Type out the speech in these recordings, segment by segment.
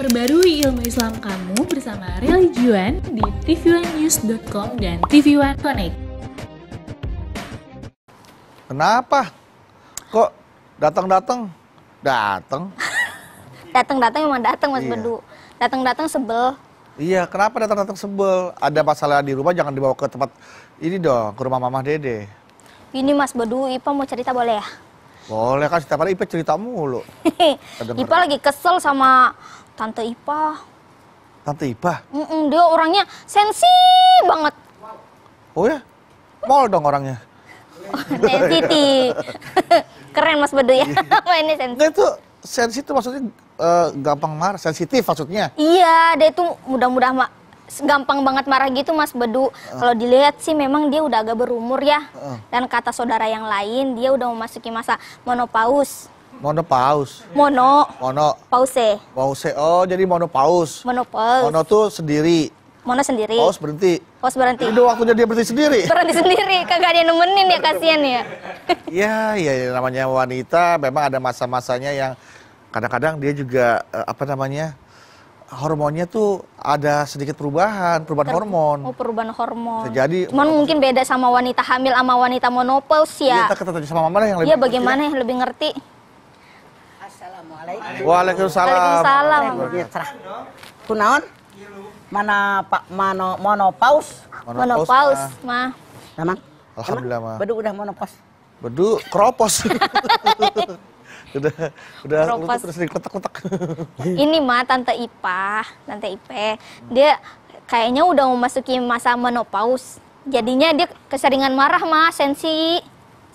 Perbarui ilmu Islam kamu bersama Religion di tv dan tv One Connect. Kenapa? Kok datang-datang? Datang. datang-datang emang datang Mas iya. Bedu. Datang-datang sebel. Iya, kenapa datang-datang sebel? Ada masalah di rumah jangan dibawa ke tempat ini dong, ke rumah Mamah Dede. Ini Mas Bedu, Ipa mau cerita boleh ya? Boleh kan setiap hari Ipa cerita mulu. Ipa lagi kesel sama Tante Ipa. Tante Ipa? Mm -mm, dia orangnya sensi banget. Oh ya? Mall dong orangnya. sensitif. Keren Mas Bedu ya. Iya. ini sensi. Itu sensi itu maksudnya uh, gampang marah, sensitif maksudnya. Iya, dia itu mudah-mudah mak gampang banget marah gitu Mas Bedu. Uh. Kalau dilihat sih memang dia udah agak berumur ya. Uh. Dan kata saudara yang lain, dia udah memasuki masa monopaus mono paus Mono. Mono. Pause. Pause. Oh, jadi mono paus Mono paus mono tuh sendiri. Mono sendiri. Paus berhenti. Paus berhenti. Itu waktunya dia berhenti sendiri. Berhenti sendiri, kagak ada nemenin ya kasihan ya. Iya, iya ya, namanya wanita memang ada masa-masanya yang kadang-kadang dia juga eh, apa namanya? hormonnya tuh ada sedikit perubahan, perubahan Ter hormon. Oh, perubahan hormon. Jadi, cuman mungkin beda sama wanita hamil sama wanita monopaus ya. Iya, kita sama mama yang iya, lebih. Iya, bagaimana ya. yang lebih ngerti? Waalaikumsalam. Waalaikumsalam. Kunaon? Mana Pak Mano Monopaus? Monopaus, ya. mah. Ma. Alhamdulillah Ma. Bedu udah monopaus. Bedu kropos. udah udah kropos. terus kotak kotak Ini Ma, Tante ipa, Tante Ipe. Dia kayaknya udah memasuki masa menopaus. Jadinya dia keseringan marah Ma, sensi.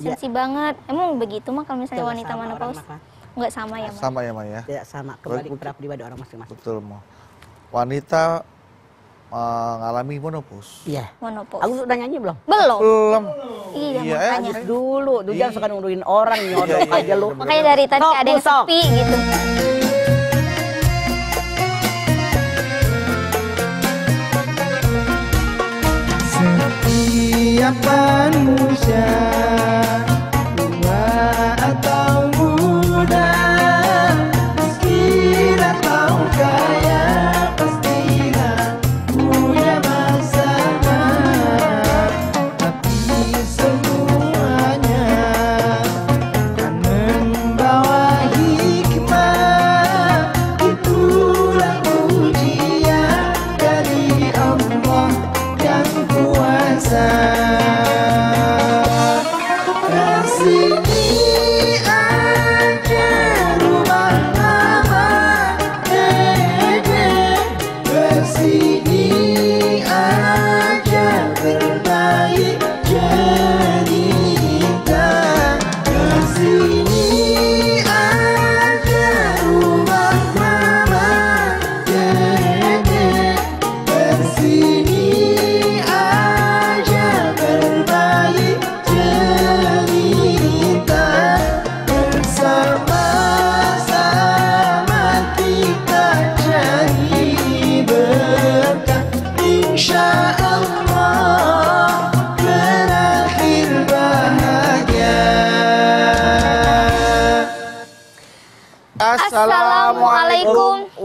Ya. Sensi banget. Emang begitu mah kalau misalnya Tuh, wanita menopaus? Enggak sama ya, Ma. Sama ya, Ma ya. Tidak sama, kembali kepada pribadi orang masing-masing. Betul, Ma. Wanita mengalami monopos Iya. monopos Aku sudah nyanyi belum? Belum. Belum. Iya, iya eh, makanya. Eh, dulu, dulu jangan iya. suka nungguin orang iya, nyodok iya, aja iya, lu. Makanya dari tadi ada yang sepi gitu. Setiap manusia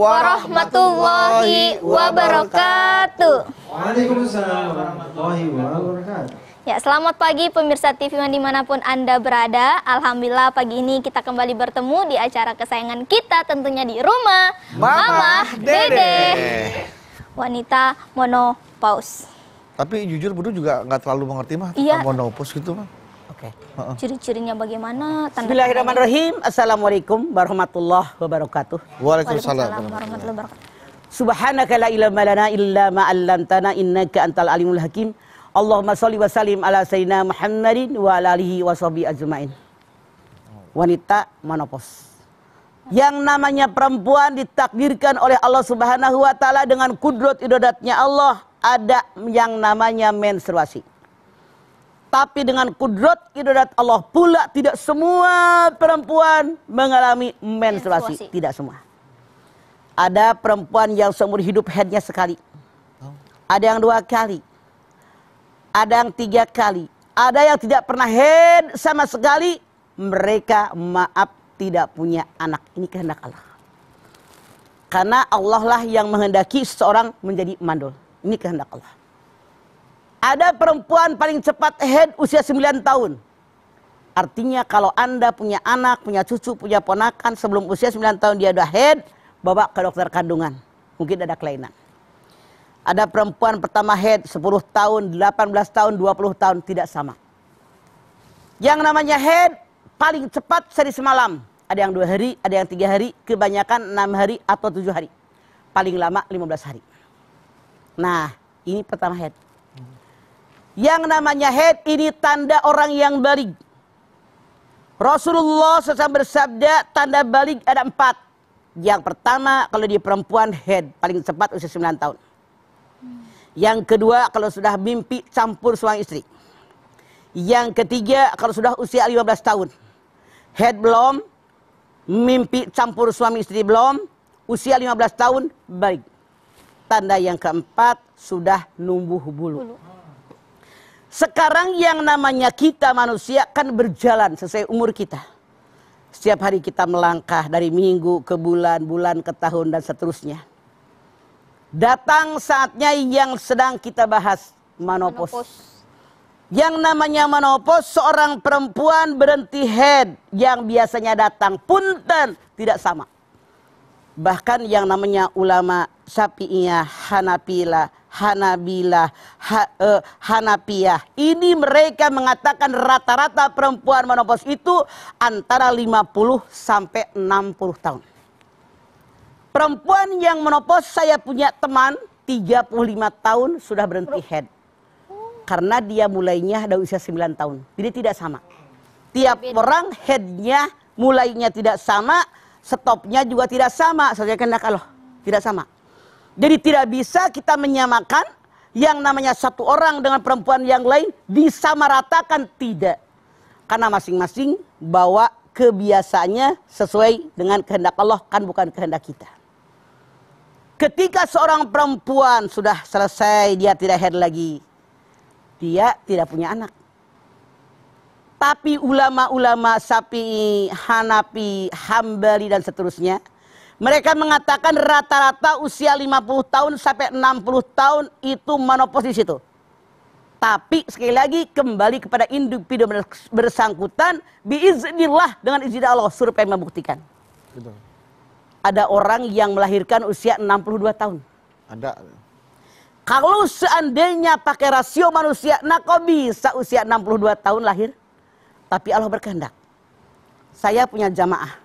warahmatullahi wabarakatuh. Waalaikumsalam warahmatullahi wabarakatuh. Ya, selamat pagi pemirsa TV One dimanapun Anda berada. Alhamdulillah pagi ini kita kembali bertemu di acara kesayangan kita tentunya di rumah Mama, Mama Dede. Dede. Wanita monopaus. Tapi jujur Budu juga nggak terlalu mengerti mah ya. monopaus gitu mah. Oke. Okay. Ciri-cirinya bagaimana? Bismillahirrahmanirrahim. Assalamualaikum warahmatullahi wabarakatuh. Waalaikumsalam warahmatullahi wabarakatuh. Subhanaka la ilma lana illa ma 'allamtana innaka antal alimul hakim. Allahumma shalli wa sallim ala sayyidina Muhammadin wa ala alihi wa sahbihi ajmain. Wanita manopos. Yang namanya perempuan ditakdirkan oleh Allah Subhanahu wa taala dengan kudrat idodatnya Allah ada yang namanya menstruasi. Tapi dengan kudrat kudrat Allah pula tidak semua perempuan mengalami menstruasi. Tidak semua. Ada perempuan yang seumur hidup headnya sekali. Oh. Ada yang dua kali. Ada yang tiga kali. Ada yang tidak pernah head sama sekali. Mereka maaf tidak punya anak. Ini kehendak Allah. Karena Allah lah yang menghendaki seseorang menjadi mandul. Ini kehendak Allah. Ada perempuan paling cepat head usia 9 tahun. Artinya kalau Anda punya anak, punya cucu, punya ponakan sebelum usia 9 tahun dia udah head, bawa ke dokter kandungan. Mungkin ada kelainan. Ada perempuan pertama head 10 tahun, 18 tahun, 20 tahun tidak sama. Yang namanya head paling cepat seri semalam. Ada yang dua hari, ada yang tiga hari, kebanyakan enam hari atau tujuh hari. Paling lama 15 hari. Nah, ini pertama head. Yang namanya head ini tanda orang yang balik. Rasulullah SAW bersabda tanda balik ada empat. Yang pertama kalau di perempuan head paling cepat usia 9 tahun. Yang kedua kalau sudah mimpi campur suami istri. Yang ketiga kalau sudah usia 15 tahun. Head belum, mimpi campur suami istri belum, usia 15 tahun balik. Tanda yang keempat sudah numbuh bulu. bulu. Sekarang yang namanya kita manusia kan berjalan sesuai umur kita. Setiap hari kita melangkah dari minggu ke bulan, bulan ke tahun dan seterusnya. Datang saatnya yang sedang kita bahas, manopos. manopos. Yang namanya manopos, seorang perempuan berhenti head yang biasanya datang. Punten, tidak sama. Bahkan yang namanya ulama Syafi'iyah, Hanapila. Hanabilah, ha, uh, eh, Hanapiah. Ini mereka mengatakan rata-rata perempuan menopause itu antara 50 sampai 60 tahun. Perempuan yang menopause saya punya teman 35 tahun sudah berhenti head. Karena dia mulainya ada usia 9 tahun. Jadi tidak sama. Tiap orang headnya mulainya tidak sama, stopnya juga tidak sama. Saya kena kalau tidak sama. Jadi tidak bisa kita menyamakan yang namanya satu orang dengan perempuan yang lain disamaratakan tidak. Karena masing-masing bawa kebiasaannya sesuai dengan kehendak Allah kan bukan kehendak kita. Ketika seorang perempuan sudah selesai dia tidak head lagi. Dia tidak punya anak. Tapi ulama-ulama sapi, Hanapi, Hambali dan seterusnya mereka mengatakan rata-rata usia 50 tahun sampai 60 tahun itu menopause di situ. Tapi sekali lagi kembali kepada individu bersangkutan biiznillah dengan izin Allah survei membuktikan. Betul. Ada orang yang melahirkan usia 62 tahun. Ada. Kalau seandainya pakai rasio manusia, nah kok bisa usia 62 tahun lahir? Tapi Allah berkehendak. Saya punya jamaah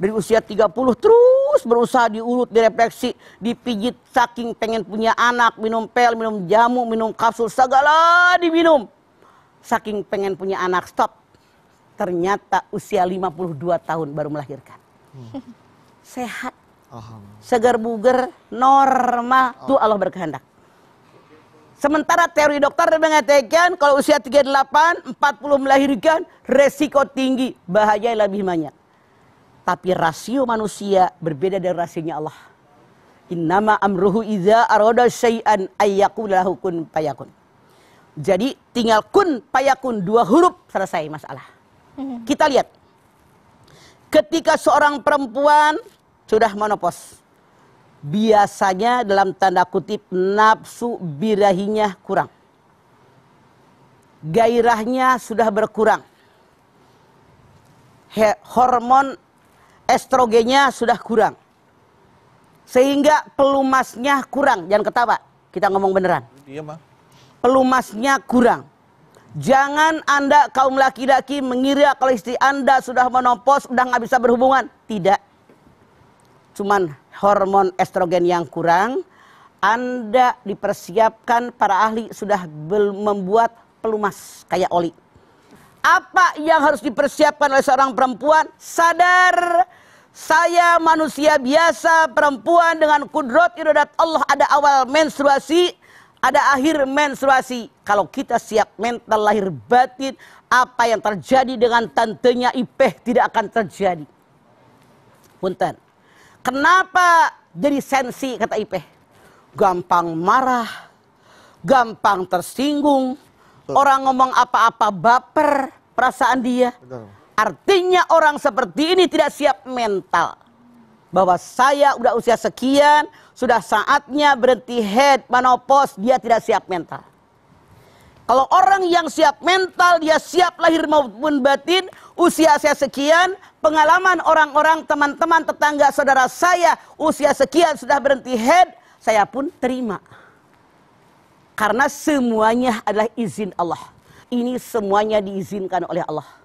dari usia 30 terus berusaha diurut, direfleksi, dipijit saking pengen punya anak, minum pel, minum jamu, minum kapsul, segala diminum. Saking pengen punya anak, stop. Ternyata usia 52 tahun baru melahirkan. Hmm. Sehat, segar buger, normal, oh. tuh Allah berkehendak. Sementara teori dokter mengatakan kalau usia 38, 40 melahirkan, resiko tinggi, bahaya lebih banyak. Tapi rasio manusia berbeda dari rasionya Allah. Innama amruhu iza aroda syai'an ayyakulahu kun payakun. Jadi tinggal kun payakun dua huruf selesai masalah. Hmm. Kita lihat. Ketika seorang perempuan sudah menopause. Biasanya dalam tanda kutip nafsu birahinya kurang. Gairahnya sudah berkurang. He, hormon estrogennya sudah kurang. Sehingga pelumasnya kurang. Jangan ketawa, kita ngomong beneran. Iya, Ma. Pelumasnya kurang. Jangan Anda kaum laki-laki mengira kalau istri Anda sudah menopause, sudah nggak bisa berhubungan. Tidak. Cuman hormon estrogen yang kurang, Anda dipersiapkan para ahli sudah membuat pelumas kayak oli. Apa yang harus dipersiapkan oleh seorang perempuan? Sadar saya manusia biasa, perempuan dengan kudrat irodat Allah ada awal menstruasi, ada akhir menstruasi. Kalau kita siap mental lahir batin, apa yang terjadi dengan tantenya Ipeh tidak akan terjadi. Punten. Kenapa jadi sensi kata Ipeh? Gampang marah, gampang tersinggung, orang ngomong apa-apa baper perasaan dia. Betul. Artinya orang seperti ini tidak siap mental. Bahwa saya udah usia sekian, sudah saatnya berhenti head, manopos, dia tidak siap mental. Kalau orang yang siap mental, dia siap lahir maupun batin, usia saya sekian, pengalaman orang-orang, teman-teman, tetangga, saudara saya, usia sekian sudah berhenti head, saya pun terima. Karena semuanya adalah izin Allah. Ini semuanya diizinkan oleh Allah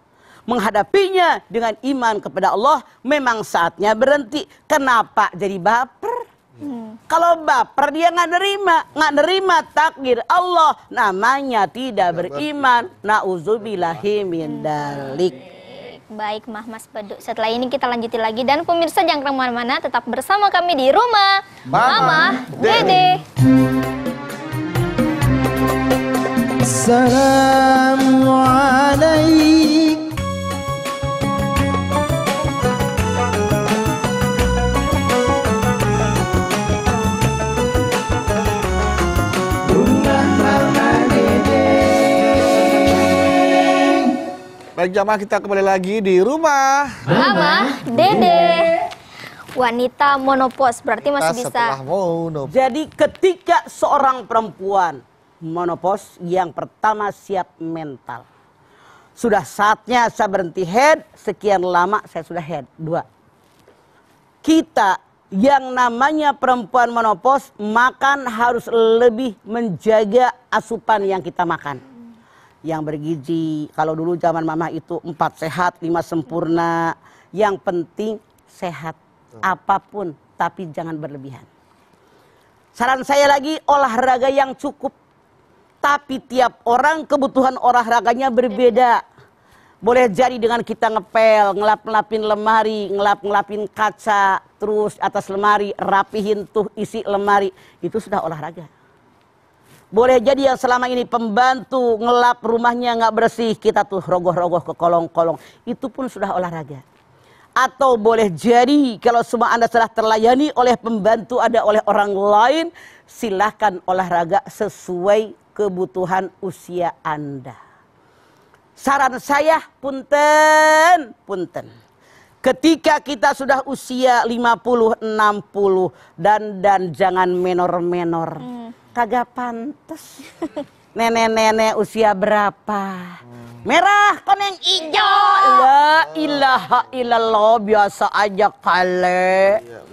menghadapinya dengan iman kepada Allah, memang saatnya berhenti. Kenapa jadi baper? Hmm. Kalau baper dia nggak nerima, nggak nerima takdir Allah, namanya tidak beriman. Nauzubillahi dalik. Baik, Mah Mas Beduk. Setelah ini kita lanjutin lagi dan pemirsa jangan kemana-mana, tetap bersama kami di rumah Mama, Mama Dede. Assalamualaikum Baik jamaah kita kembali lagi di rumah Mama Dede. Wanita monopos berarti masih bisa. Monopos. Jadi ketika seorang perempuan monopos yang pertama siap mental. Sudah saatnya saya berhenti head, sekian lama saya sudah head. Dua. Kita yang namanya perempuan monopos makan harus lebih menjaga asupan yang kita makan yang bergizi. Kalau dulu zaman mama itu empat sehat, lima sempurna. Yang penting sehat apapun, tapi jangan berlebihan. Saran saya lagi olahraga yang cukup. Tapi tiap orang kebutuhan olahraganya berbeda. Boleh jadi dengan kita ngepel, ngelap-ngelapin lemari, ngelap-ngelapin kaca, terus atas lemari, rapihin tuh isi lemari. Itu sudah olahraga. Boleh jadi yang selama ini pembantu ngelap rumahnya nggak bersih, kita tuh rogoh-rogoh ke kolong-kolong. Itu pun sudah olahraga. Atau boleh jadi kalau semua Anda sudah terlayani oleh pembantu ada oleh orang lain, silahkan olahraga sesuai kebutuhan usia Anda. Saran saya punten, punten. Ketika kita sudah usia 50, 60 dan dan jangan menor-menor. Hmm kagak pantas. Nenek-nenek usia berapa? Merah, koneng hijau. La ilaha illallah, biasa aja kale. Iya,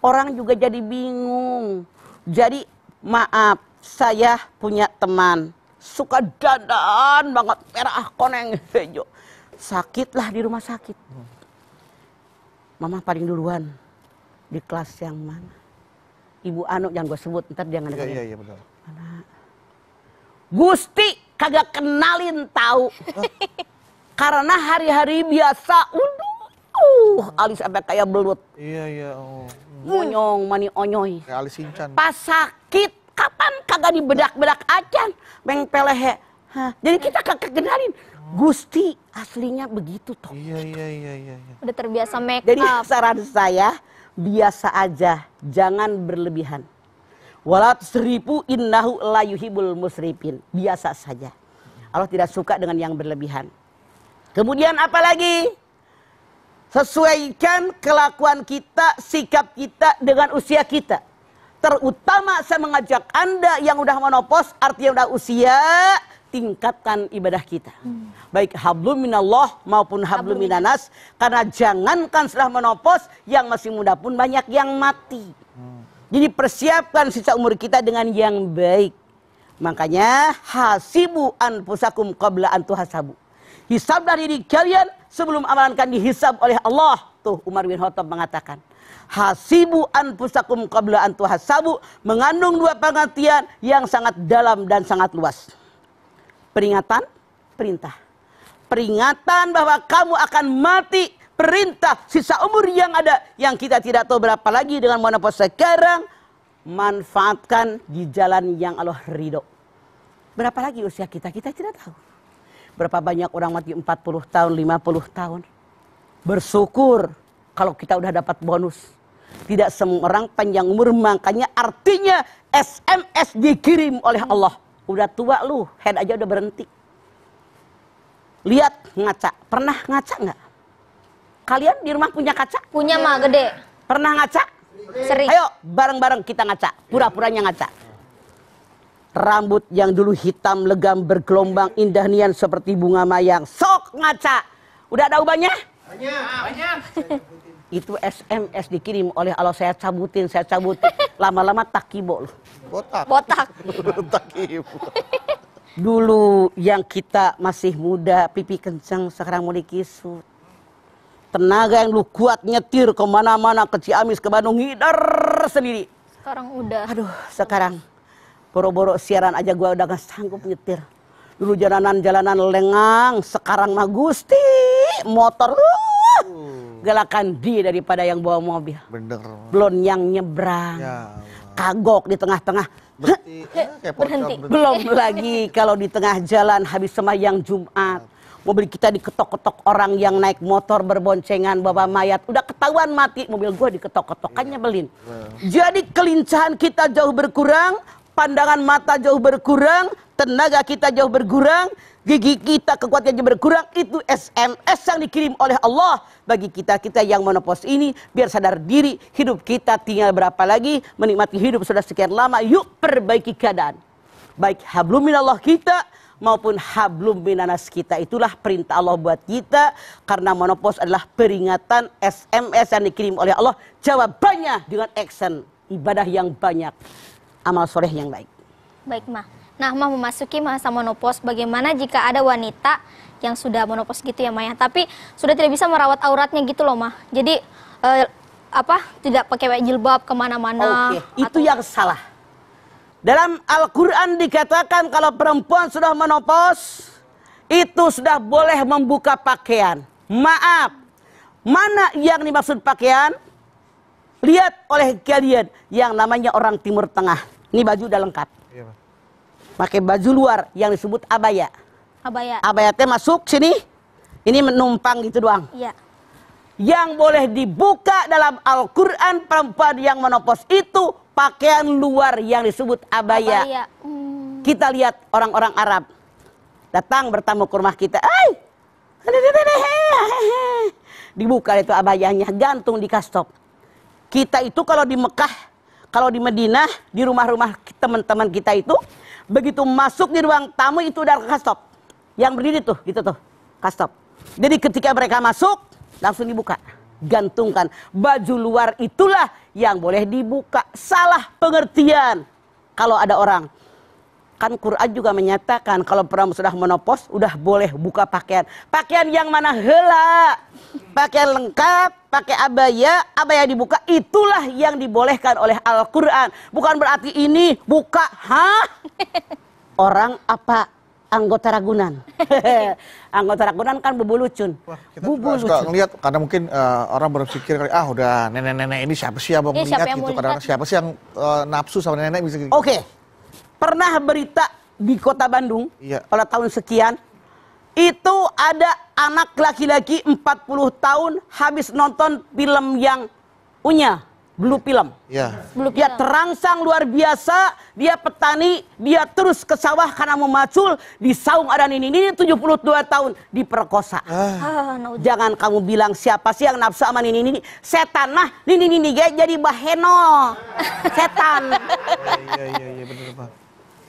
Orang juga jadi bingung. Jadi maaf, saya punya teman. Suka dandan banget, merah, koneng hijau. Sakitlah di rumah sakit. Mama paling duluan di kelas yang mana? Ibu Anu yang gue sebut, ntar nggak iya, dengerin. Iya, iya, betul. Mana? Gusti kagak kenalin tahu. Karena hari-hari biasa, udah uh, alis sampai kayak belut. Iya, iya. Oh. Hmm. mani onyoy. Kayak alis incan. Pas sakit, kapan kagak dibedak-bedak acan, meng pelehe. Jadi kita kagak kenalin. Gusti aslinya begitu toh. Iya, iya, iya, iya. iya. Udah terbiasa make up. Jadi saran saya, biasa aja, jangan berlebihan. Walat seribu innahu la yuhibul musripin Biasa saja. Allah tidak suka dengan yang berlebihan. Kemudian apa lagi? Sesuaikan kelakuan kita, sikap kita dengan usia kita. Terutama saya mengajak Anda yang udah monopos, artinya udah usia, tingkatkan ibadah kita. Hmm. Baik hablum minallah maupun hablum minanas karena jangankan setelah menopos yang masih muda pun banyak yang mati. Hmm. Jadi persiapkan sisa umur kita dengan yang baik. Makanya hasibu anfusakum qabla antuhasabu. Hisablah diri kalian sebelum amalan kalian dihisab oleh Allah. Tuh Umar bin Khattab mengatakan. Hasibu anfusakum qabla antuhasabu mengandung dua pengertian yang sangat dalam dan sangat luas. Peringatan, perintah. Peringatan bahwa kamu akan mati perintah sisa umur yang ada yang kita tidak tahu berapa lagi dengan monopos sekarang manfaatkan di jalan yang Allah ridho. Berapa lagi usia kita? Kita tidak tahu. Berapa banyak orang mati 40 tahun, 50 tahun. Bersyukur kalau kita udah dapat bonus. Tidak semua orang panjang umur, makanya artinya SMS dikirim oleh Allah Udah tua lu, head aja udah berhenti. Lihat ngaca. Pernah ngaca nggak? Kalian di rumah punya kaca? Punya mah gede. Pernah ngaca? Sering. Ayo bareng-bareng kita ngaca. Pura-puranya ngaca. Rambut yang dulu hitam legam bergelombang indah nian seperti bunga mayang. Sok ngaca. Udah ada ubahnya? Banyak. Banyak itu SMS dikirim oleh Allah saya cabutin, saya cabutin. Lama-lama takibo loh. Botak. Botak. takibo. Dulu yang kita masih muda, pipi kencang, sekarang mulai kisut. Tenaga yang lu kuat nyetir kemana-mana, ke Ciamis, ke Bandung, ngidar sendiri. Sekarang udah. Aduh, sekarang. Boro-boro siaran aja gua udah gak sanggup nyetir. Dulu jalanan-jalanan lengang, sekarang mah motor Uh gelakan dia daripada yang bawa mobil. Bener. Belon yang nyebrang. Ya Kagok di tengah-tengah. Berhenti. Eh, Belum lagi kalau di tengah jalan habis semayang Jumat. Mobil kita diketok-ketok orang yang naik motor berboncengan bawa mayat. Udah ketahuan mati mobil gua diketok-ketok kan iya. nyebelin. Jadi kelincahan kita jauh berkurang, pandangan mata jauh berkurang, tenaga kita jauh berkurang, gigi kita kekuatannya berkurang itu SMS yang dikirim oleh Allah bagi kita kita yang menopause ini biar sadar diri hidup kita tinggal berapa lagi menikmati hidup sudah sekian lama yuk perbaiki keadaan baik hablum minallah kita maupun hablum minanas kita itulah perintah Allah buat kita karena monopos adalah peringatan SMS yang dikirim oleh Allah jawabannya dengan action ibadah yang banyak amal soleh yang baik baik mah Nah, mah memasuki masa monopos. bagaimana jika ada wanita yang sudah monopos gitu ya Maya, tapi sudah tidak bisa merawat auratnya gitu loh Mah. Jadi eh, apa tidak pakai jilbab kemana-mana. Okay. Atau... Itu yang salah. Dalam Al-Quran dikatakan kalau perempuan sudah menopos, itu sudah boleh membuka pakaian. Maaf, mana yang dimaksud pakaian? Lihat oleh kalian yang namanya orang Timur Tengah. Ini baju udah lengkap. Iya, pakai baju luar yang disebut abaya. Abaya. Abaya teh masuk sini. Ini menumpang gitu doang. Iya. Yang boleh dibuka dalam Al-Qur'an perempuan yang menopos itu pakaian luar yang disebut abaya. abaya. Hmm. Kita lihat orang-orang Arab datang bertamu ke rumah kita. Ai. Dibuka itu abayanya, gantung di kastop. Kita itu kalau di Mekah, kalau di Madinah, di rumah-rumah teman-teman kita itu Begitu masuk di ruang tamu itu udah kastop. Yang berdiri tuh, gitu tuh. Kastop. Jadi ketika mereka masuk, langsung dibuka. Gantungkan. Baju luar itulah yang boleh dibuka. Salah pengertian. Kalau ada orang. Kan Quran juga menyatakan kalau perempuan sudah menopos, udah boleh buka pakaian. Pakaian yang mana hela. Pakaian lengkap, pakai abaya, abaya dibuka, itulah yang dibolehkan oleh Al-Quran. Bukan berarti ini buka, hah? Orang apa? Anggota Ragunan. anggota Ragunan kan bubu lucun. bubu lucun. ngeliat, karena mungkin uh, orang berpikir, ah udah nenek-nenek ini siapa sih iya, yang gitu. mau ngeliat gitu. Karena siapa sih yang uh, nafsu sama nenek bisa gitu. Oke, okay. pernah berita di kota Bandung, iya. pada tahun sekian, itu ada anak laki-laki 40 tahun habis nonton film yang punya blue ya. film. Ya. Blue film. terangsang luar biasa, dia petani, dia terus ke sawah karena memacul, di saung ada ini, ini 72 tahun diperkosa. Ah. ah Jangan kamu bilang siapa sih yang nafsu aman ini, ini, setan nah ini, ini, ini, jadi baheno, setan. Iya, iya, iya, iya, betul Pak.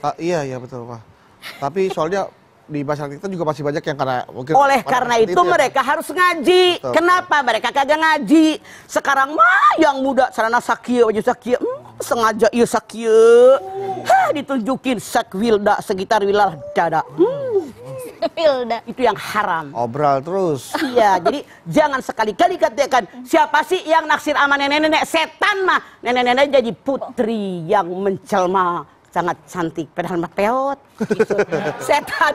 Pak ah, iya, iya, betul Pak. Tapi soalnya di masyarakat kita juga masih banyak yang karena mungkin oleh karena itu, itu ya. mereka harus ngaji. Betul, Kenapa mereka kagak ngaji? Sekarang mah yang muda sarana sakieu wajah sakieu hmm, sengaja ieu iya, sakieu. Hmm. Hah ditunjukin sak wilda sekitar wilalah dada. Hmm. Wilda. Itu yang haram. Obral terus. Iya, jadi jangan sekali-kali katakan siapa sih yang naksir aman nenek-nenek setan mah. Nenek-nenek jadi putri yang mencelma sangat cantik padahal mah peot gitu. setan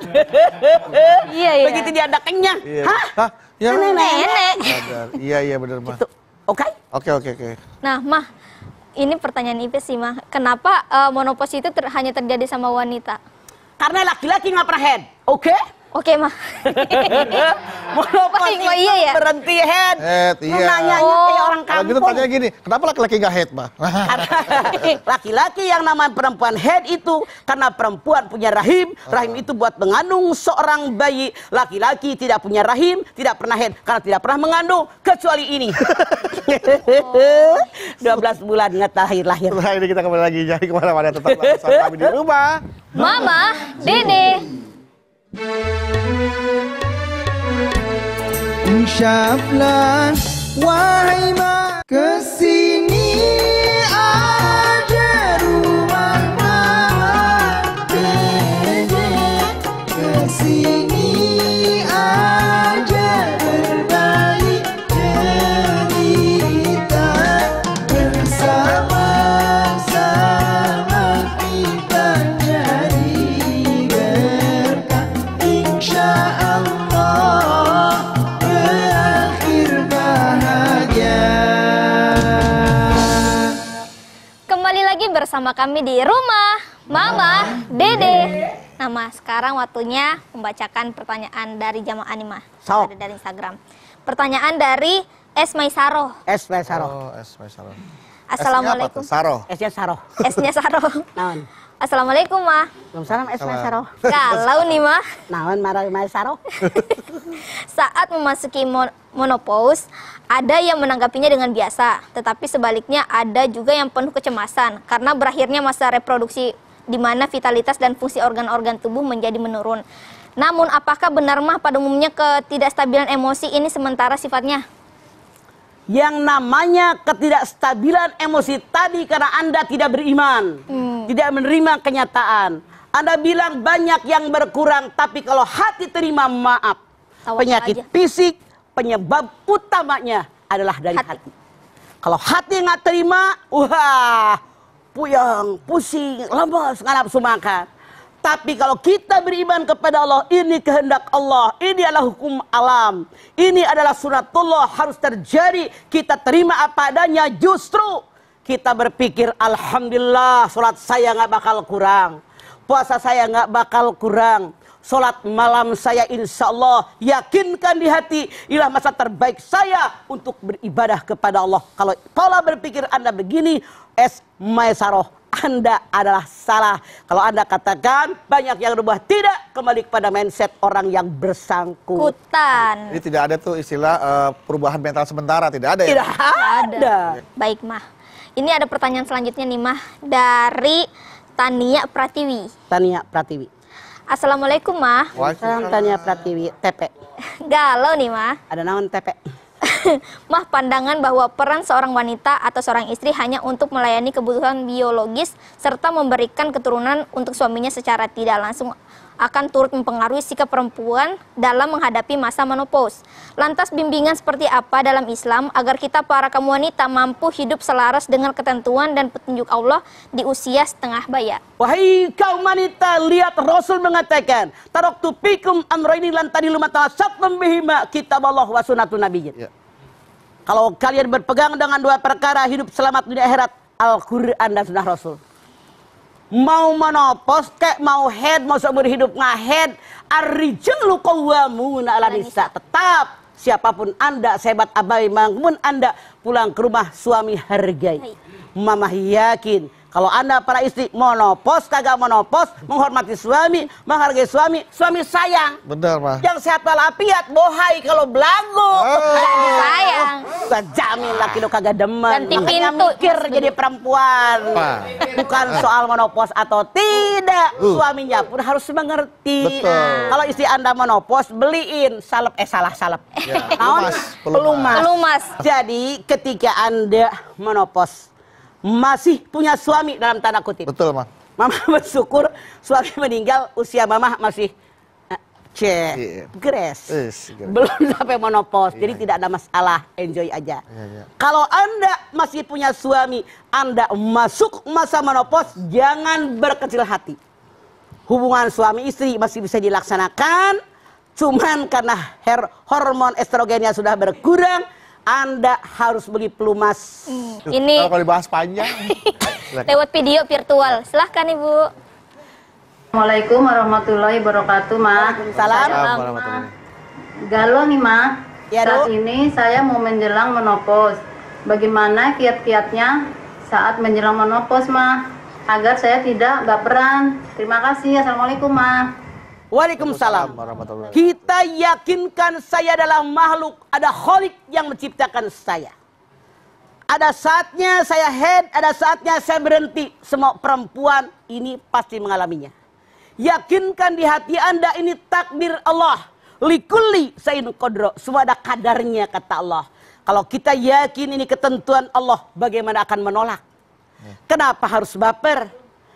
iya iya begitu dia ada kenyang iya. hah Hah? ya nenek iya iya benar mah gitu. oke oke oke oke nah mah ini pertanyaan Ipe sih mah kenapa uh, eh, monopos itu ter hanya terjadi sama wanita karena laki-laki nggak -laki pernah head oke okay? Oke mah, mau Monopati itu iya, ya berhenti head. Head iya. Mau nanya oh. orang kampung. Kalau gitu tanya gini, kenapa laki-laki gak head mah? laki-laki yang namanya perempuan head itu karena perempuan punya rahim, rahim itu buat mengandung seorang bayi. Laki-laki tidak punya rahim, tidak pernah head karena tidak pernah mengandung kecuali ini. Dua belas bulan nggak lahir-lahir. Nah ini kita kembali lagi jadi kemana-mana tetap kami di rumah. Mama, Dini. Insyaflah wahai mak kesini bersama kami di rumah Mama Dede. nama sekarang waktunya membacakan pertanyaan dari jamaah anima so. dari, dari Instagram. Pertanyaan dari S Maisaro. S Maisaro. Oh, S Maisaro. Assalamualaikum. Saroh. S-nya Saroh. S-nya Assalamualaikum, Ma. Waalaikumsalam, Esma Saro. Kalau nih, Ma. Nawan marah Mas Saro. Saat memasuki mon ada yang menanggapinya dengan biasa, tetapi sebaliknya ada juga yang penuh kecemasan karena berakhirnya masa reproduksi di mana vitalitas dan fungsi organ-organ tubuh menjadi menurun. Namun, apakah benar mah pada umumnya ketidakstabilan emosi ini sementara sifatnya? yang namanya ketidakstabilan emosi tadi karena Anda tidak beriman, hmm. tidak menerima kenyataan. Anda bilang banyak yang berkurang, tapi kalau hati terima maaf. Penyakit aja. fisik, penyebab utamanya adalah dari hati. hati. Kalau hati nggak terima, wah, puyang pusing, lemas nggak nafsu makan. Tapi kalau kita beriman kepada Allah, ini kehendak Allah, ini adalah hukum alam. Ini adalah sunatullah harus terjadi, kita terima apa adanya justru kita berpikir Alhamdulillah sholat saya nggak bakal kurang. Puasa saya nggak bakal kurang. Sholat malam saya insya Allah yakinkan di hati ialah masa terbaik saya untuk beribadah kepada Allah. Kalau pola berpikir Anda begini, es maesaroh anda adalah salah. Kalau Anda katakan banyak yang berubah, tidak kembali kepada mindset orang yang bersangkutan. Ini tidak ada tuh istilah uh, perubahan mental sementara, tidak ada ya? Tidak ada. Baik, Mah. Ini ada pertanyaan selanjutnya nih, Mah, dari Tania Pratiwi. Tania Pratiwi. Assalamualaikum, Mah. Waalaikumsalam Tania Pratiwi, TP. Galau nih, Mah. Ada naon TP. mah pandangan bahwa peran seorang wanita atau seorang istri hanya untuk melayani kebutuhan biologis serta memberikan keturunan untuk suaminya secara tidak langsung akan turut mempengaruhi sikap perempuan dalam menghadapi masa menopause. Lantas bimbingan seperti apa dalam Islam agar kita para kaum wanita mampu hidup selaras dengan ketentuan dan petunjuk Allah di usia setengah bayar? Wahai kaum wanita, lihat Rasul mengatakan, Tarok tupikum amraini lantani lumata membihima kitab Allah wa sunnatu nabiyyin. Yeah. Kalau kalian berpegang dengan dua perkara hidup selamat dunia akhirat, Al-Quran dan Sunnah Rasul. Mau menopos, kek mau head, mau seumur hidup ngahead, arijen lu kawamu ala nisa. Tetap siapapun anda, sehebat abai, mangumun anda, pulang ke rumah suami hargai. mama yakin kalau Anda para istri monopos, kagak monopos, menghormati suami, menghargai suami, suami sayang. Benar, Pak. Yang sehat walafiat, bohai kalau belagu. Oh. sayang. Gua jamin laki lu kagak demen. Ganti Makanya pintu. mikir jadi perempuan. Pak. Bukan soal monopos atau tidak. Uh. Suaminya pun harus mengerti. Kalau istri Anda monopos, beliin salep, eh salah salep. Ya. Pelumas, pelumas. pelumas. Pelumas. Jadi ketika Anda monopos, masih punya suami dalam tanda kutip. Betul, ma. Mama bersyukur suami meninggal usia mama masih C, yeah. Iya. gres. Yes, Belum sampai monopos, yeah. jadi iya. tidak ada masalah, enjoy aja. Yeah, yeah. Kalau Anda masih punya suami, Anda masuk masa menopause, jangan berkecil hati. Hubungan suami istri masih bisa dilaksanakan, cuman karena hormon estrogennya sudah berkurang, anda harus beli pelumas. Hmm. ini kalau dibahas panjang. Lewat video virtual. Silahkan Ibu. Assalamualaikum warahmatullahi wabarakatuh, Ma. Salam. Salam. Galau nih, Ma. Ya, saat dulu. ini saya mau menjelang menopause. Bagaimana kiat-kiatnya saat menjelang menopause, Ma? Agar saya tidak baperan. Terima kasih. Assalamualaikum, Ma. Waalaikumsalam. Kita yakinkan saya adalah makhluk, ada kholik yang menciptakan saya. Ada saatnya saya head, ada saatnya saya berhenti. Semua perempuan ini pasti mengalaminya. Yakinkan di hati anda ini takdir Allah. Likuli, sayin kodro. Semua ada kadarnya kata Allah. Kalau kita yakin ini ketentuan Allah, bagaimana akan menolak? Ya. Kenapa harus baper?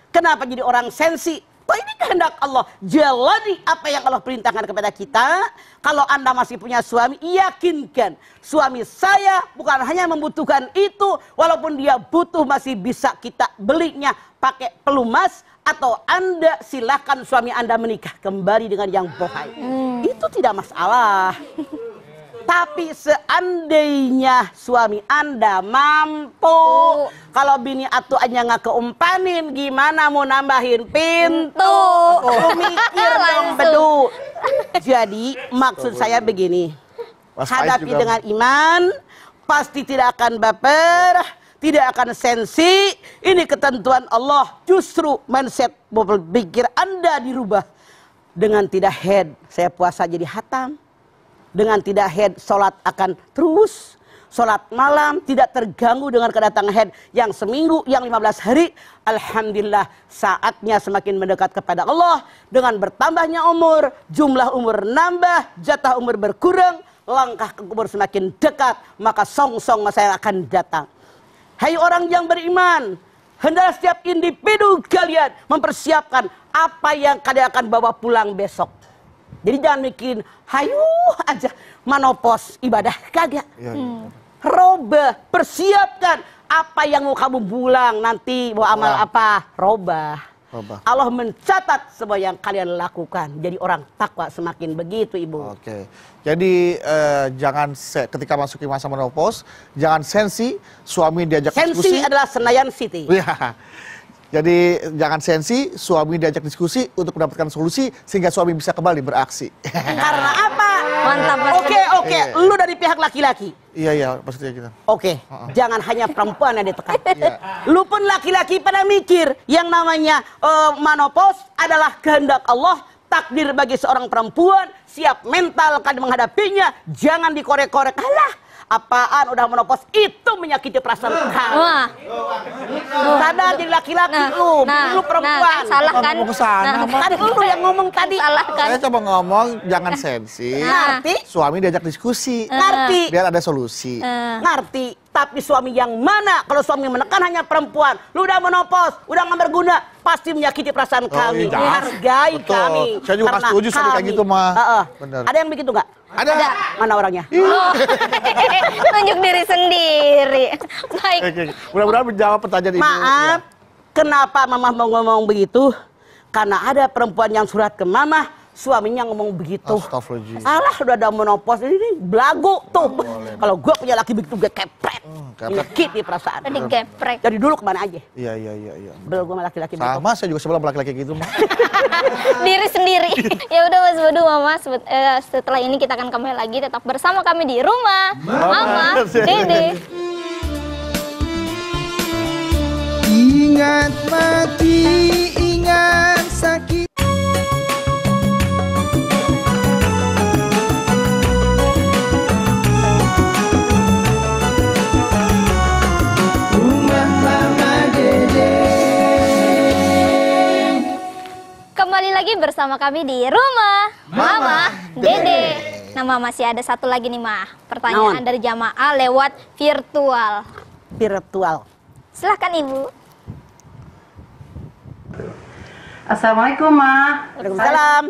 Kenapa jadi orang sensi? apa ini kehendak Allah. Jalani apa yang Allah perintahkan kepada kita. Kalau Anda masih punya suami, yakinkan. Suami saya bukan hanya membutuhkan itu. Walaupun dia butuh masih bisa kita belinya pakai pelumas. Atau Anda silahkan suami Anda menikah kembali dengan yang bohai. Hmm. Itu tidak masalah. Tapi seandainya suami Anda mampu, oh. kalau bini atu aja nggak keumpanin, gimana mau nambahin pintu? Oh. Mikir dong bedu. Jadi maksud saya begini, Mas hadapi juga. dengan iman, pasti tidak akan baper, tidak akan sensi. Ini ketentuan Allah. Justru mindset berpikir Anda dirubah dengan tidak head. Saya puasa jadi hatam dengan tidak head, sholat akan terus. Sholat malam tidak terganggu dengan kedatangan head yang seminggu, yang 15 hari. Alhamdulillah saatnya semakin mendekat kepada Allah. Dengan bertambahnya umur, jumlah umur nambah, jatah umur berkurang. Langkah ke kubur semakin dekat, maka song-song masa yang akan datang. Hai orang yang beriman, Hendak setiap individu kalian mempersiapkan apa yang kalian akan bawa pulang besok. Jadi jangan bikin hayu aja manopos ibadah kagak. Ya, hmm. Iya. Roba, persiapkan apa yang mau kamu pulang nanti mau amal ya. apa? Roba. Roba. Allah mencatat semua yang kalian lakukan. Jadi orang takwa semakin begitu, Ibu. Oke. Jadi eh, jangan se ketika masuki masa manopos jangan sensi, suami diajak sensi diskusi. Sensi adalah Senayan City. Ya. Jadi jangan sensi, suami diajak diskusi untuk mendapatkan solusi sehingga suami bisa kembali beraksi. Karena apa? Mantap Oke, oke, okay, iya. okay. lu dari pihak laki-laki. Iya, iya, maksudnya kita. Gitu. Oke, okay. uh -uh. jangan hanya perempuan yang ditekan. Iya. Lu pun laki-laki pada mikir yang namanya uh, eh, manopause adalah kehendak Allah takdir bagi seorang perempuan siap mental kan menghadapinya jangan dikorek-korek alah Apaan udah menopause itu menyakiti perasaan nah. kamu. Wah. Sadar jadi laki-laki nah, lu, nah, lu nah, perempuan. Nah, kan salah kan? Ngomong sana, nah, kan lu yang ngomong tadi. Salah kan? Saya coba ngomong jangan nah. sensi. Ngerti? Suami diajak diskusi. Ngerti? Biar ada solusi. Ngerti? tapi suami yang mana kalau suami menekan hanya perempuan lu udah menopos udah nggak berguna pasti menyakiti perasaan oh, kami iya, hargai Betul. kami saya juga setuju sama kayak gitu mah uh, uh. ada yang begitu gak? Ada. Ada. Mana orangnya? Oh. Tunjuk diri sendiri. Baik. Mudah-mudahan menjawab pertanyaan Maaf, Maaf. Ya. Kenapa Mama mau ngomong begitu? Karena ada perempuan yang surat ke Mama suaminya ngomong begitu. Alah udah ada menopause ini, ini belagu tuh. Kalau gue punya laki begitu gue kepret. Hmm, Nyekit di perasaan. Jadi kepret. Jadi dulu kemana aja. Iya iya iya. Ya. Belum gue laki-laki begitu. Sama saya juga sebelum laki-laki gitu. Diri sendiri. ya udah Mas Budu Mama eh, setelah ini kita akan kembali lagi tetap bersama kami di rumah. Mama, Mama Dede. Ingat mati, ingat sakit. lagi bersama kami di rumah Mama, Mama Dede. Dede. Nah, Mama masih ada satu lagi nih, Mah. Pertanyaan Naon. dari jamaah lewat virtual. Virtual. Silahkan Ibu. Assalamualaikum, Ma. Waalaikumsalam.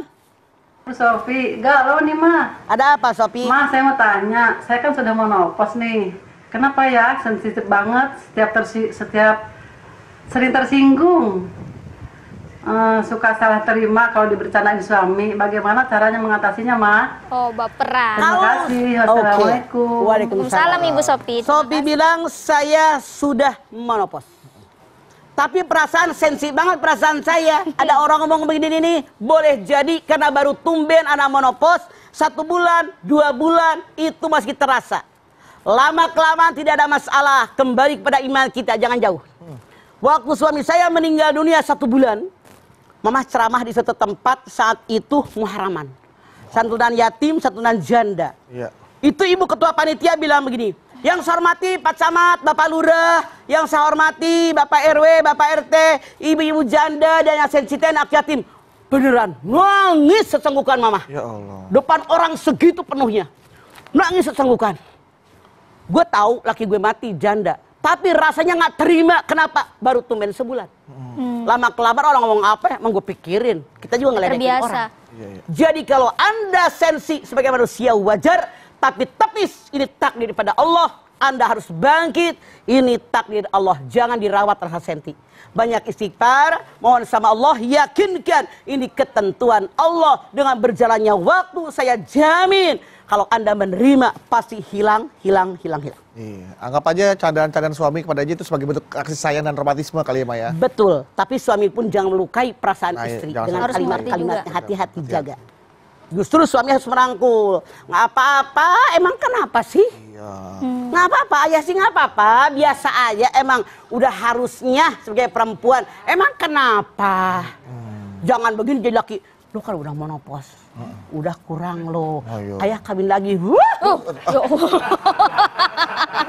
Bu Sofi, galau nih, Ma. Ada apa, Sofi? Ma, saya mau tanya. Saya kan sudah mau nopos nih. Kenapa ya sensitif banget setiap tersi setiap sering tersinggung? uh, suka salah terima kalau dibercandain suami. Bagaimana caranya mengatasinya, Ma? Oh, baperan. Terima kasih. Wassalamualaikum. Okay. Waalaikumsalam, Ibu Sopi. Sopi bilang saya sudah monopos Tapi perasaan sensi banget perasaan saya. Ada orang ngomong begini ini boleh jadi karena baru tumben anak monopos satu bulan, dua bulan itu masih terasa. Lama kelamaan tidak ada masalah. Kembali kepada iman kita, jangan jauh. Hmm. Waktu suami saya meninggal dunia satu bulan, Mama ceramah di satu tempat saat itu muharaman. Santunan yatim, santunan janda. Ya. Itu ibu ketua panitia bilang begini, yang saya hormati Pak Camat, Bapak Lurah, yang saya hormati Bapak RW, Bapak RT, ibu-ibu janda dan yang sensitif anak yatim. Beneran nangis sesenggukan mama. Ya Allah. Depan orang segitu penuhnya. Nangis sesenggukan. Gue tahu laki gue mati janda. Tapi rasanya nggak terima. Kenapa? Baru tumben sebulan. Hmm. Lama kelamaan orang ngomong apa? Ya? Emang gue pikirin. Kita juga ngeliatin. Terbiasa. orang. Yeah, yeah. Jadi kalau anda sensi sebagai manusia wajar, tapi tepis ini takdir pada Allah. Anda harus bangkit. Ini takdir Allah. Jangan dirawat rasa senti. Banyak istighfar, mohon sama Allah yakinkan ini ketentuan Allah dengan berjalannya waktu saya jamin kalau Anda menerima, pasti hilang, hilang, hilang, hilang. Iya. Anggap aja candaan-candaan suami kepada aja itu sebagai bentuk aksi sayang dan romantisme kali ya, Maya. Betul. Tapi suami pun jangan melukai perasaan nah, iya, istri dengan kalimat-kalimat hati-hati jaga. Justru suami harus merangkul. Nggak apa-apa, emang kenapa sih? Iya. Hmm. Nggak apa-apa, ayah sih nggak apa-apa. Biasa aja, emang udah harusnya sebagai perempuan. Emang kenapa? Hmm. Jangan begini jadi laki. Lo kalau udah monopos, Oh. udah kurang loh. Oh, iya. Ayah kawin lagi. Oh, ya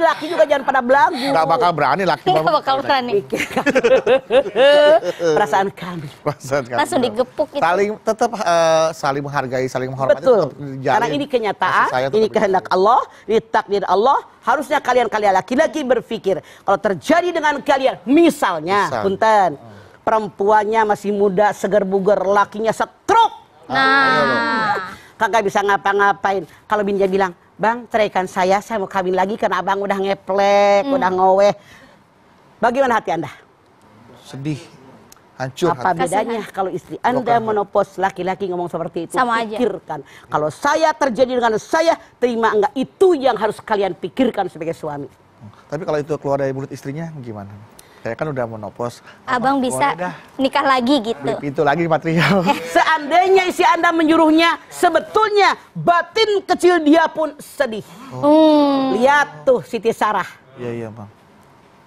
laki juga jangan pada belagu. nggak bakal berani laki. Gak bakal berani. Gitu. Perasaan kami. Perasaan kami. Langsung digepuk gitu. Saling tetap eh, saling menghargai, saling menghormati. Betul. Karena ini kenyataan, ini kehendak Allah, ini takdir Allah. Harusnya kalian-kalian laki-laki berpikir kalau terjadi dengan kalian, misalnya, Misal. punten, hmm. perempuannya masih muda, seger buger, lakinya setruk Ah, nah. Kagak bisa ngapa-ngapain. Kalau Binja bilang, Bang, ceraikan saya, saya mau kawin lagi karena abang udah ngeplek, hmm. udah ngoweh. Bagaimana hati anda? Sedih. Hancur Apa hati. bedanya kalau istri anda monopos menopos laki-laki ngomong seperti itu? Sama Pikirkan. Aja. Kalau saya terjadi dengan saya, terima enggak. Itu yang harus kalian pikirkan sebagai suami. Tapi kalau itu keluar dari mulut istrinya, gimana? saya kan udah menopos, Abang, abang bisa nikah lagi gitu. Beli itu lagi material. Eh. Seandainya isi Anda menyuruhnya, sebetulnya batin kecil dia pun sedih. Oh. Hmm. Lihat tuh Siti Sarah. Iya, iya, Bang.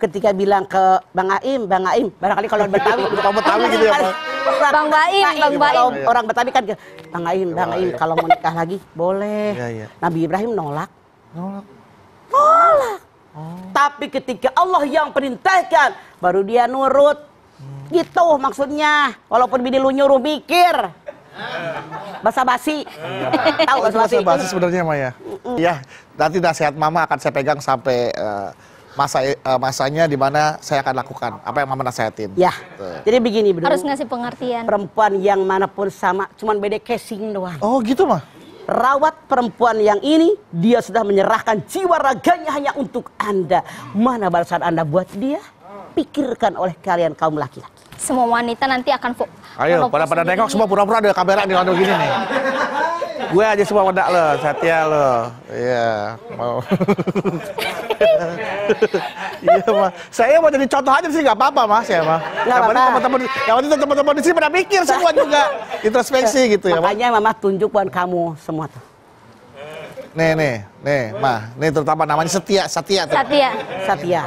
Ketika bilang ke Bang Aim, Bang Aim, barangkali kalau Betawi, kalau Betawi gitu ya, Bang. Bang, Bang Kalau orang Betawi kan gitu, Bang Aim, iya, Bang Aim iya. kalau mau nikah lagi boleh. Iya, Nabi Ibrahim nolak. Nolak. Nolak. Tapi ketika Allah yang perintahkan, baru dia nurut. Hmm. Gitu maksudnya. Walaupun bini lu nyuruh mikir. Basa basi. Tahu basa basi. Basa basi sebenarnya Maya. Iya, nanti nasihat Mama akan saya pegang sampai uh, masa uh, masanya di mana saya akan lakukan apa yang mama nasihatin. Ya. Tuh. Jadi begini, bro. Harus ngasih pengertian. Perempuan yang manapun sama, cuman beda casing doang. Oh, gitu mah rawat perempuan yang ini, dia sudah menyerahkan jiwa raganya hanya untuk Anda. Mana balasan Anda buat dia? Pikirkan oleh kalian kaum laki-laki. Semua wanita nanti akan Ayo, pada pada nengok semua pura-pura ada kamera di lantai gini nih. Gue aja semua wadah lo, Satya lo. Iya, mau. Iya, mah. Saya mau jadi contoh aja sih gak apa-apa, Mas ya, mah. Nggak apa-apa. Teman-teman, teman-teman di sini pada mikir semua juga introspeksi eh, gitu ya, Makanya Mama tunjuk buat kamu semua tuh. Nih, nih, nih, Mah. Nih terutama namanya Setia, Satya. Satya. Satya.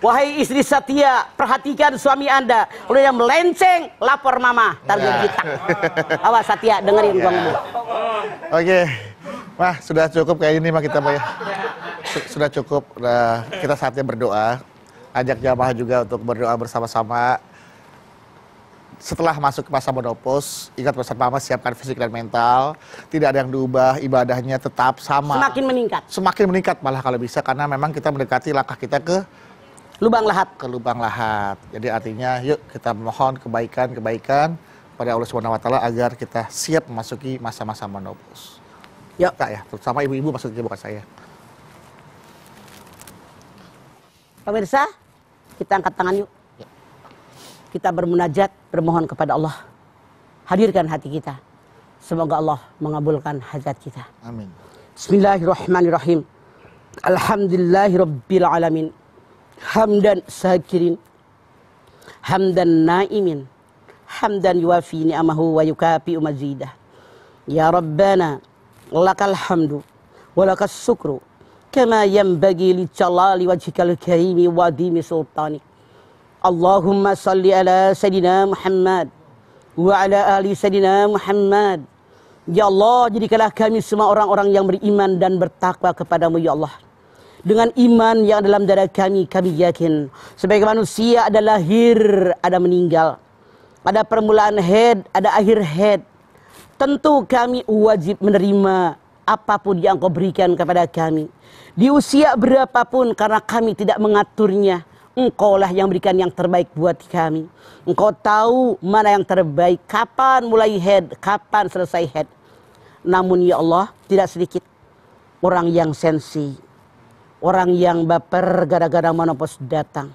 Wahai istri setia, perhatikan suami Anda. Kalau yang melenceng, lapor mama, target yeah. Awas setia, dengerin yeah. gua ngomong. Oke. Okay. Wah, sudah cukup kayak ini mah kita mah ya. Sudah cukup. Nah, kita saatnya berdoa. Ajak jamaah juga untuk berdoa bersama-sama. Setelah masuk ke masa monopos, ingat pesan mama siapkan fisik dan mental. Tidak ada yang diubah, ibadahnya tetap sama. Semakin meningkat. Semakin meningkat malah kalau bisa karena memang kita mendekati langkah kita ke lubang lahat ke lubang lahat. Jadi artinya yuk kita mohon kebaikan-kebaikan pada Allah Subhanahu wa taala agar kita siap memasuki masa-masa menopause. Yuk ya. Kak ya, terutama ibu-ibu maksudnya bukan saya. Pemirsa, kita angkat tangan yuk. Ya. Kita bermunajat, bermohon kepada Allah. Hadirkan hati kita. Semoga Allah mengabulkan hajat kita. Amin. Bismillahirrahmanirrahim. Alhamdulillahirobbilalamin hamdan sakirin hamdan naimin hamdan yuafi ni'amahu wa yukafi mazidah ya rabbana lakal hamdu wa lakas syukru kama yanbaghi li jalali wajhikal karimi wa dimi sultanik Allahumma salli ala sayidina Muhammad wa ala ali sayidina Muhammad Ya Allah jadikanlah kami semua orang-orang yang beriman dan bertakwa kepadamu Ya Allah dengan iman yang dalam darah kami kami yakin sebagai manusia ada lahir ada meninggal ada permulaan head ada akhir head tentu kami wajib menerima apapun yang kau berikan kepada kami di usia berapapun karena kami tidak mengaturnya Engkau lah yang berikan yang terbaik buat kami. Engkau tahu mana yang terbaik, kapan mulai head, kapan selesai head. Namun ya Allah, tidak sedikit orang yang sensi, orang yang baper gara-gara monopos datang.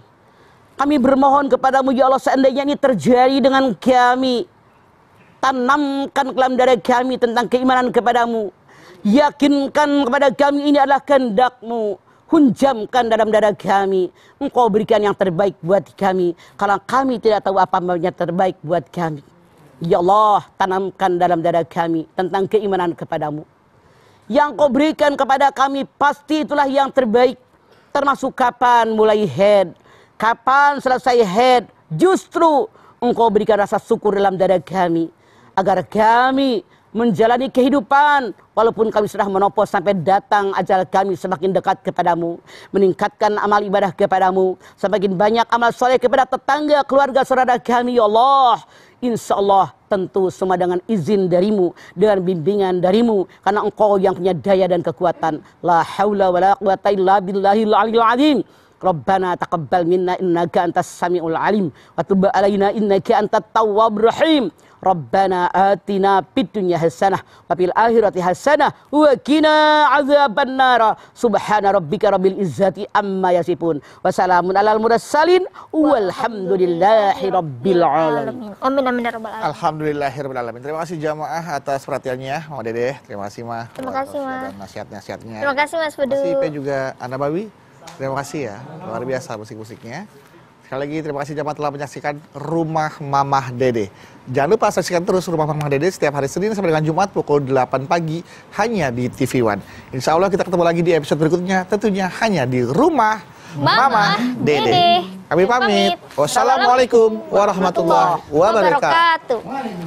Kami bermohon kepadamu ya Allah seandainya ini terjadi dengan kami. Tanamkan kelam dari kami tentang keimanan kepadamu. Yakinkan kepada kami ini adalah kehendakmu. Hunjamkan dalam dada kami. Engkau berikan yang terbaik buat kami. Kalau kami tidak tahu apa yang terbaik buat kami. Ya Allah tanamkan dalam dada kami tentang keimanan kepadamu. Yang kau berikan kepada kami pasti itulah yang terbaik. Termasuk kapan mulai head, kapan selesai head. Justru engkau berikan rasa syukur dalam dada kami. Agar kami menjalani kehidupan walaupun kami sudah menopos sampai datang ajal kami semakin dekat kepadamu meningkatkan amal ibadah kepadamu semakin banyak amal soleh kepada tetangga keluarga saudara kami ya Allah insya Allah tentu semua dengan izin darimu, dengan bimbingan darimu, karena engkau yang punya daya dan kekuatan. La haula wala quwata illa billahil aliyil azim. Rabbana taqabbal minna innaka antas samiul alim wa tub alaina innaka antat tawwabur rahim. Rabbana atina fid dunya hasanah wa fil akhirati hasanah wa qina azaban nar. Subhana rabbika rabbil izzati amma yasifun wa salamun alal mursalin walhamdulillahi rabbil alamin. Amin amin ya rabbal alamin. Alhamdulillahi rabbil alamin. Terima kasih jamaah atas perhatiannya. Mau Dedeh, terima kasih Ma. Terima kasih Ma. Nasihat-nasihatnya. Terima kasih Mas Budu. Terima kasih juga Anda Bawi. Terima kasih ya, luar biasa musik-musiknya. Sekali lagi terima kasih jemaat telah menyaksikan Rumah Mamah Dede. Jangan lupa saksikan terus Rumah Mamah Dede setiap hari Senin sampai dengan Jumat pukul 8 pagi hanya di TV One. Insya Allah kita ketemu lagi di episode berikutnya tentunya hanya di Rumah Mamah Mama Dede. Dede. Kami pamit. pamit. Wassalamualaikum warahmatullahi wabarakatuh.